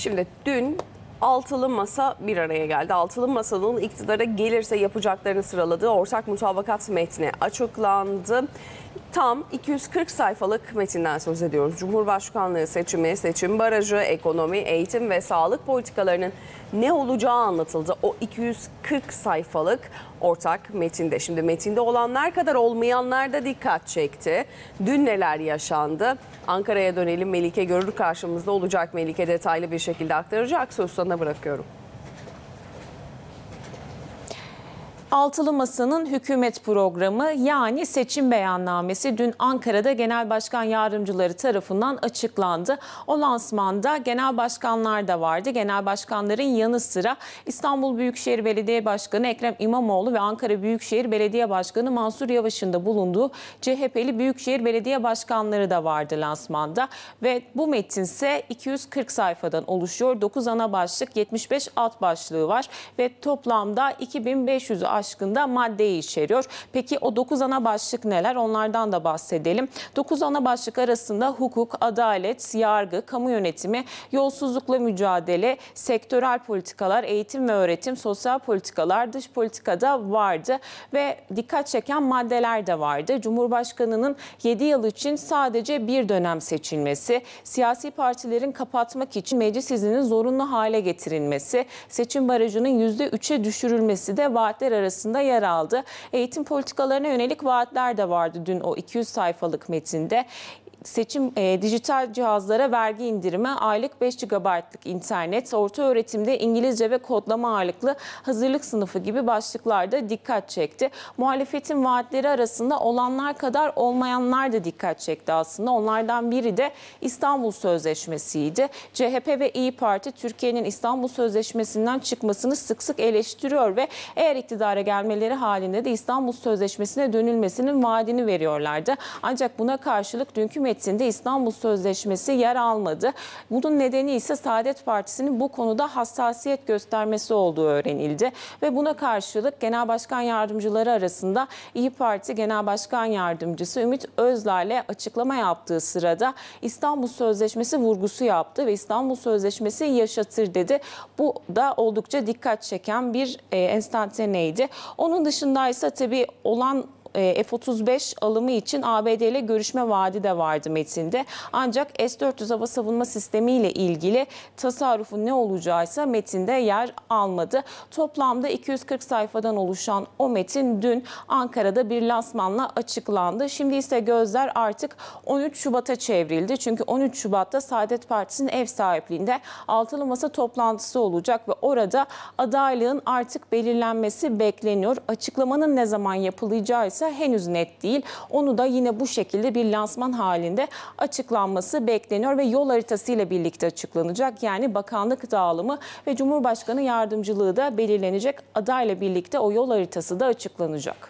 Şimdi dün altılı masa bir araya geldi. Altılı masanın iktidara gelirse yapacaklarını sıraladığı ortak mutabakat metni açıklandı tam 240 sayfalık metinden söz ediyoruz. Cumhurbaşkanlığı seçimi, seçim barajı, ekonomi, eğitim ve sağlık politikalarının ne olacağı anlatıldı. O 240 sayfalık ortak metinde. Şimdi metinde olanlar kadar olmayanlar da dikkat çekti. Dün neler yaşandı? Ankara'ya dönelim. Melike Görür karşımızda olacak. Melike detaylı bir şekilde aktaracak. Söz sana bırakıyorum. Altılı Masa'nın hükümet programı yani seçim beyannamesi dün Ankara'da Genel Başkan Yardımcıları tarafından açıklandı. O lansmanda genel başkanlar da vardı. Genel başkanların yanı sıra İstanbul Büyükşehir Belediye Başkanı Ekrem İmamoğlu ve Ankara Büyükşehir Belediye Başkanı Mansur Yavaş'ın da bulunduğu CHP'li Büyükşehir Belediye Başkanları da vardı lansmanda. Ve bu metin ise 240 sayfadan oluşuyor. 9 ana başlık, 75 alt başlığı var ve toplamda 2.500 aşkında maddeyi içeriyor. Peki o 9 ana başlık neler? Onlardan da bahsedelim. 9 ana başlık arasında hukuk, adalet, yargı, kamu yönetimi, yolsuzlukla mücadele, sektörel politikalar, eğitim ve öğretim, sosyal politikalar, dış politikada vardı ve dikkat çeken maddeler de vardı. Cumhurbaşkanının 7 yıl için sadece bir dönem seçilmesi, siyasi partilerin kapatmak için meclis izninin zorunlu hale getirilmesi, seçim barajının %3'e düşürülmesi de vaatler arasında arasında yer aldı. Eğitim politikalarına yönelik vaatler de vardı dün o 200 sayfalık metinde seçim e, dijital cihazlara vergi indirimi, aylık 5 GB'lık internet, orta öğretimde İngilizce ve kodlama ağırlıklı hazırlık sınıfı gibi başlıklarda dikkat çekti. Muhalefetin vaatleri arasında olanlar kadar olmayanlar da dikkat çekti aslında. Onlardan biri de İstanbul Sözleşmesi'ydi. CHP ve İyi Parti Türkiye'nin İstanbul Sözleşmesi'nden çıkmasını sık sık eleştiriyor ve eğer iktidara gelmeleri halinde de İstanbul Sözleşmesi'ne dönülmesinin vaadini veriyorlardı. Ancak buna karşılık dünkü metinde İstanbul Sözleşmesi yer almadı. Bunun nedeni ise Saadet Partisi'nin bu konuda hassasiyet göstermesi olduğu öğrenildi. Ve buna karşılık Genel Başkan Yardımcıları arasında İyi Parti Genel Başkan Yardımcısı Ümit Özler'le açıklama yaptığı sırada İstanbul Sözleşmesi vurgusu yaptı ve İstanbul Sözleşmesi yaşatır dedi. Bu da oldukça dikkat çeken bir e, enstantaneydi. Onun dışında ise tabii olan e, F-35 alımı için ABD ile görüşme vaadi de vardı metinde. Ancak S-400 hava savunma sistemi ile ilgili tasarrufun ne olacağı ise metinde yer almadı. Toplamda 240 sayfadan oluşan o metin dün Ankara'da bir lansmanla açıklandı. Şimdi ise gözler artık 13 Şubat'a çevrildi. Çünkü 13 Şubat'ta Saadet Partisi'nin ev sahipliğinde altılı masa toplantısı olacak ve orada adaylığın artık belirlenmesi bekleniyor. Açıklamanın ne zaman yapılacağı ise ise henüz net değil. Onu da yine bu şekilde bir lansman halinde açıklanması bekleniyor ve yol haritası ile birlikte açıklanacak. Yani bakanlık dağılımı ve Cumhurbaşkanı yardımcılığı da belirlenecek. Adayla birlikte o yol haritası da açıklanacak.